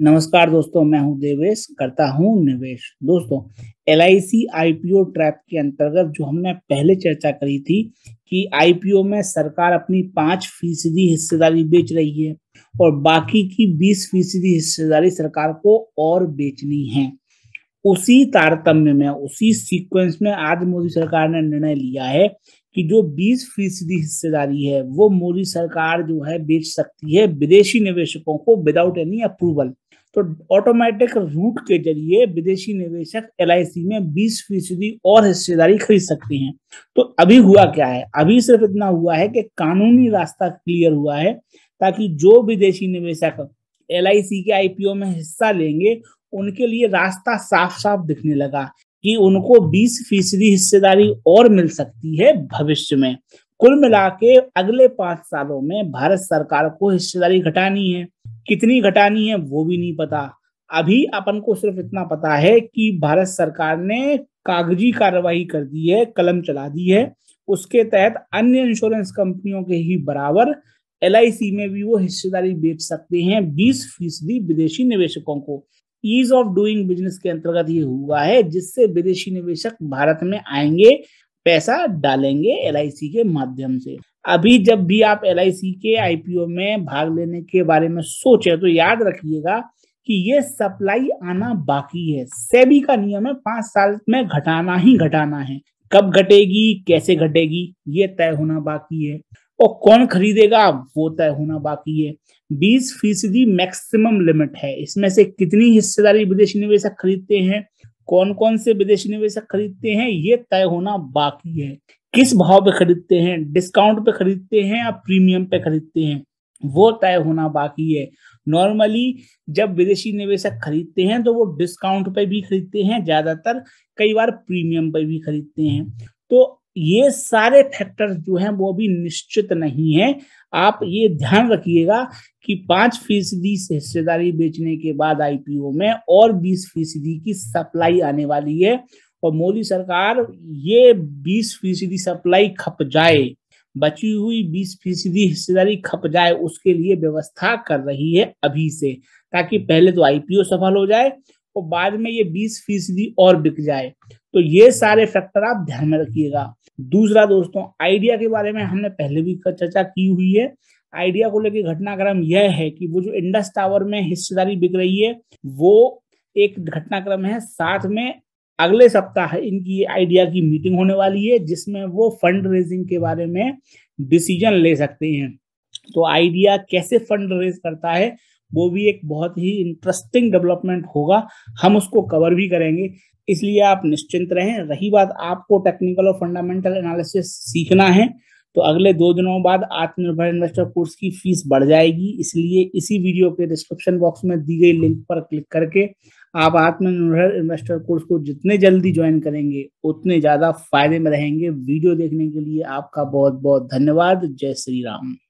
नमस्कार दोस्तों मैं हूं देवेश करता हूं निवेश दोस्तों एल आईपीओ ट्रैप के अंतर्गत जो हमने पहले चर्चा करी थी कि आईपीओ में सरकार अपनी पांच फीसदी हिस्सेदारी बेच रही है और बाकी की बीस फीसदी हिस्सेदारी सरकार को और बेचनी है उसी तारतम्य में उसी सीक्वेंस में आज मोदी सरकार ने निर्णय लिया है कि जो 20 फीसदी हिस्सेदारी है वो मोदी सरकार जो है बेच सकती है विदेशी निवेशकों को विदाउट एनी अप्रूवल तो ऑटोमेटिक रूट के जरिए विदेशी निवेशक एल में 20 फीसदी और हिस्सेदारी खरीद सकते हैं तो अभी हुआ क्या है अभी सिर्फ इतना हुआ है कि कानूनी रास्ता क्लियर हुआ है ताकि जो विदेशी निवेशक एल के आईपीओ में हिस्सा लेंगे उनके लिए रास्ता साफ साफ दिखने लगा कि उनको 20 फीसदी हिस्सेदारी और मिल सकती है भविष्य में कुल मिला के अगले पांच सालों में भारत सरकार को हिस्सेदारी घटानी है कितनी घटानी है वो भी नहीं पता अभी अपन को सिर्फ इतना पता है कि भारत सरकार ने कागजी कार्रवाई कर दी है कलम चला दी है उसके तहत अन्य इंश्योरेंस कंपनियों के ही बराबर एल में भी वो हिस्सेदारी बेच सकते हैं बीस फीसदी विदेशी निवेशकों को ईज ऑफ डूइंग बिजनेस के अंतर्गत ये हुआ है जिससे विदेशी निवेशक भारत में आएंगे पैसा डालेंगे एल के माध्यम से अभी जब भी आप एल के आईपीओ में भाग लेने के बारे में सोचे तो याद रखिएगा कि ये सप्लाई आना बाकी है सेबी का नियम है पांच साल में घटाना ही घटाना है कब घटेगी कैसे घटेगी ये तय होना बाकी है और कौन खरीदेगा वो तय होना बाकी है बीस फीसदी मैक्सिमम लिमिट है इसमें से कितनी हिस्सेदारी विदेशी निवेशक खरीदते हैं कौन कौन से विदेशी निवेशक खरीदते हैं ये तय होना बाकी है किस भाव पे खरीदते हैं डिस्काउंट पे खरीदते हैं या प्रीमियम पे खरीदते हैं वो तय होना बाकी है नॉर्मली जब विदेशी निवेशक खरीदते हैं तो वो डिस्काउंट पे भी खरीदते हैं ज्यादातर कई बार प्रीमियम पे भी खरीदते हैं तो ये सारे फैक्टर्स जो हैं वो भी निश्चित नहीं हैं आप ये ध्यान रखिएगा कि पांच फीसदी हिस्सेदारी बेचने के बाद आईपीओ में और बीस फीसदी की सप्लाई आने वाली है और मोदी सरकार ये बीस फीसदी सप्लाई खप जाए बची हुई बीस फीसदी हिस्सेदारी खप जाए उसके लिए व्यवस्था कर रही है अभी से ताकि पहले तो आईपीओ सफल हो जाए और बाद में ये बीस फीसदी और बिक जाए तो ये सारे फैक्टर आप ध्यान में रखिएगा दूसरा दोस्तों आइडिया के बारे में हमने पहले भी चर्चा की हुई है आइडिया को लेकर घटनाक्रम यह है कि वो जो इंडस टावर में हिस्सेदारी बिक रही है वो एक घटनाक्रम है साथ में अगले सप्ताह इनकी आइडिया की मीटिंग होने वाली है जिसमें वो फंड रेजिंग के बारे में डिसीजन ले सकते हैं तो आइडिया कैसे फंड रेज करता है वो भी एक बहुत ही इंटरेस्टिंग डेवलपमेंट होगा हम उसको कवर भी करेंगे इसलिए आप निश्चिंत रहें रही बात आपको टेक्निकल और फंडामेंटल एनालिसिस सीखना है तो अगले दो दिनों बाद आत्मनिर्भर इन्वेस्टर कोर्स की फीस बढ़ जाएगी इसलिए इसी वीडियो के डिस्क्रिप्शन बॉक्स में दी गई लिंक पर क्लिक करके आप आत्मनिर्भर इन्वेस्टर कोर्स को जितने जल्दी ज्वाइन करेंगे उतने ज्यादा फायदे में रहेंगे वीडियो देखने के लिए आपका बहुत बहुत धन्यवाद जय श्री राम